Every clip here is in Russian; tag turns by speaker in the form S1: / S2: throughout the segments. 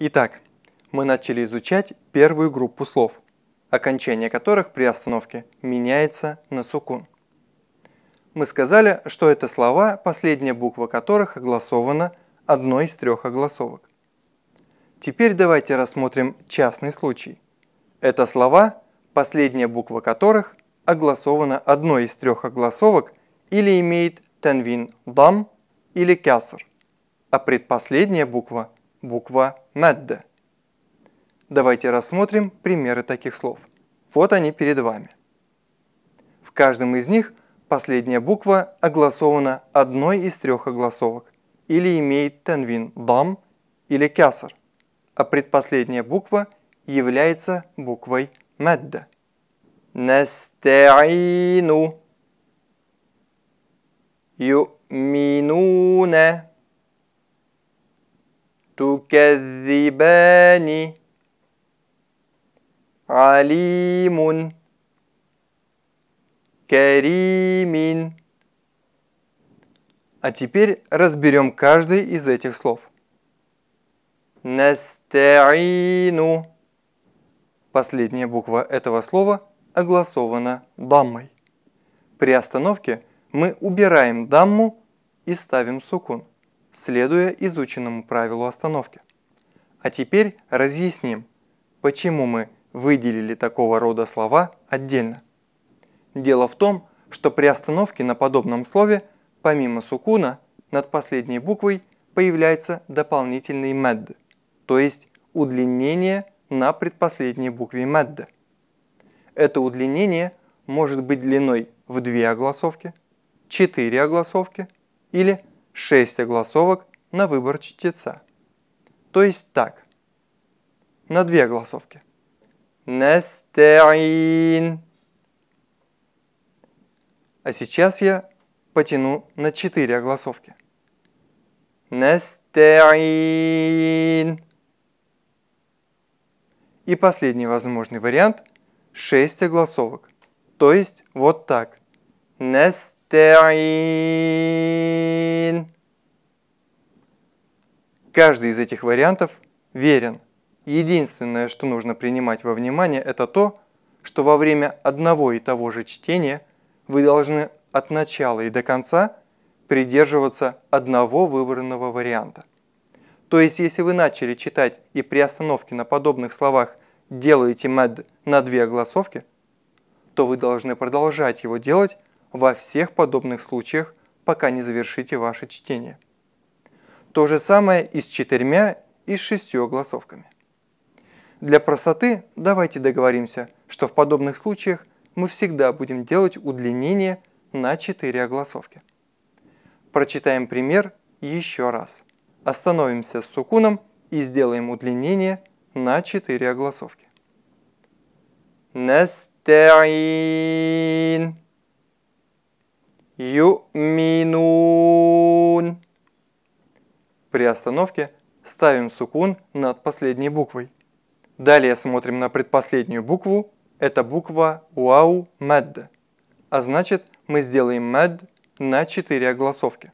S1: Итак, мы начали изучать первую группу слов, окончание которых при остановке меняется на сукун. Мы сказали, что это слова, последняя буква которых огласована одной из трех огласовок. Теперь давайте рассмотрим частный случай. Это слова, последняя буква которых огласована одной из трех огласовок или имеет тенвин дам или кясар, а предпоследняя буква – буква «мадда». Давайте рассмотрим примеры таких слов. Вот они перед вами. В каждом из них последняя буква огласована одной из трех огласовок или имеет тенвин «дам» или «кясар», а предпоследняя буква является буквой медда. Настаину. Юминуна. تكذبان عليم كريم А теперь разберем каждый из этих слов. Настаину. Последняя буква этого слова огласована даммой. При остановке мы убираем дамму и ставим сукун следуя изученному правилу остановки. А теперь разъясним, почему мы выделили такого рода слова отдельно. Дело в том, что при остановке на подобном слове, помимо сукуна, над последней буквой появляется дополнительный мед, то есть удлинение на предпоследней букве медда. Это удлинение может быть длиной в две огласовки, четыре огласовки или 6 огласовок на выбор чтеца. То есть так. На две огласовки. Нестерин. А сейчас я потяну на 4 огласовки. Нестерин. И последний возможный вариант – 6 огласовок. То есть вот так. Нестерин. Каждый из этих вариантов верен. Единственное, что нужно принимать во внимание, это то, что во время одного и того же чтения вы должны от начала и до конца придерживаться одного выбранного варианта. То есть, если вы начали читать и при остановке на подобных словах делаете мед на две огласовки, то вы должны продолжать его делать во всех подобных случаях, пока не завершите ваше чтение. То же самое и с четырьмя и с шестью голосовками. Для простоты давайте договоримся, что в подобных случаях мы всегда будем делать удлинение на четыре огласовки. Прочитаем пример еще раз. Остановимся с сукуном и сделаем удлинение на четыре огласовки. Нестаин. Юмину. При остановке ставим сукун над последней буквой. Далее смотрим на предпоследнюю букву. Это буква уау мад. А значит мы сделаем мад на 4 огласовки.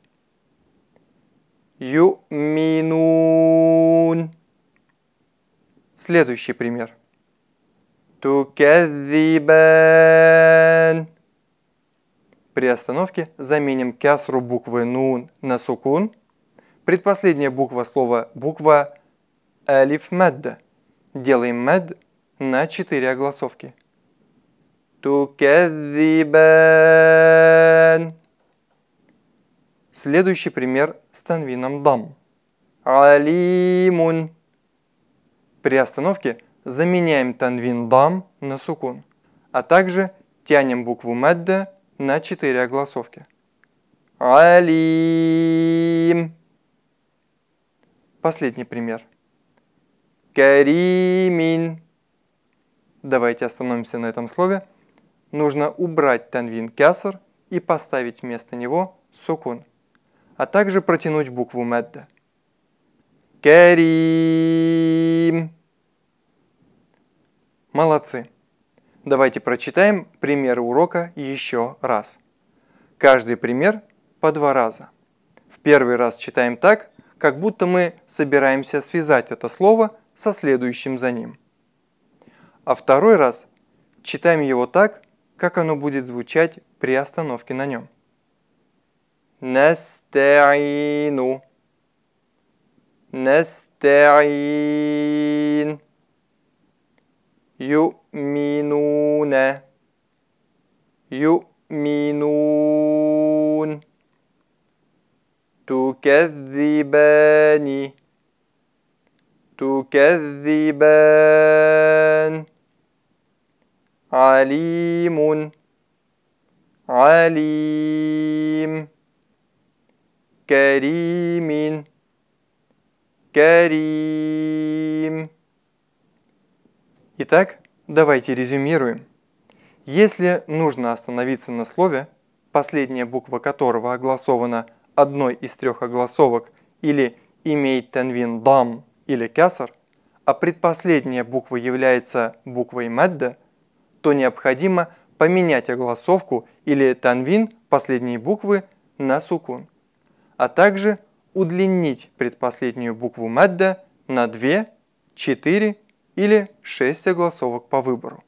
S1: Юминун. Следующий пример. Тукезибан. При остановке заменим кясру буквы нун на сукун – Предпоследняя буква слова буква алиф медда Делаем мед на четыре огласовки. Тукадзибан. Следующий пример с танвином дам. Алимун. При остановке заменяем танвин дам на сукун, а также тянем букву медда на четыре огласовки. Алим. Последний пример. Каримин. Давайте остановимся на этом слове. Нужно убрать танвин кясар и поставить вместо него сукун, а также протянуть букву медда. Карим. Молодцы. Давайте прочитаем примеры урока еще раз. Каждый пример по два раза. В первый раз читаем так – как будто мы собираемся связать это слово со следующим за ним. А второй раз читаем его так, как оно будет звучать при остановке на нем. Нестеину. Нестеин. Юминуне. Юминун. Тукед تكذبان تكذبان عليم عليم كريم كريم Итак, давайте резюмируем. Если нужно остановиться на слове, последняя буква которого огласована одной из трех огласовок или имеет танвин дам или кясар, а предпоследняя буква является буквой мадда, то необходимо поменять огласовку или танвин последней буквы на сукун, а также удлинить предпоследнюю букву мадда на 2, 4 или 6 огласовок по выбору.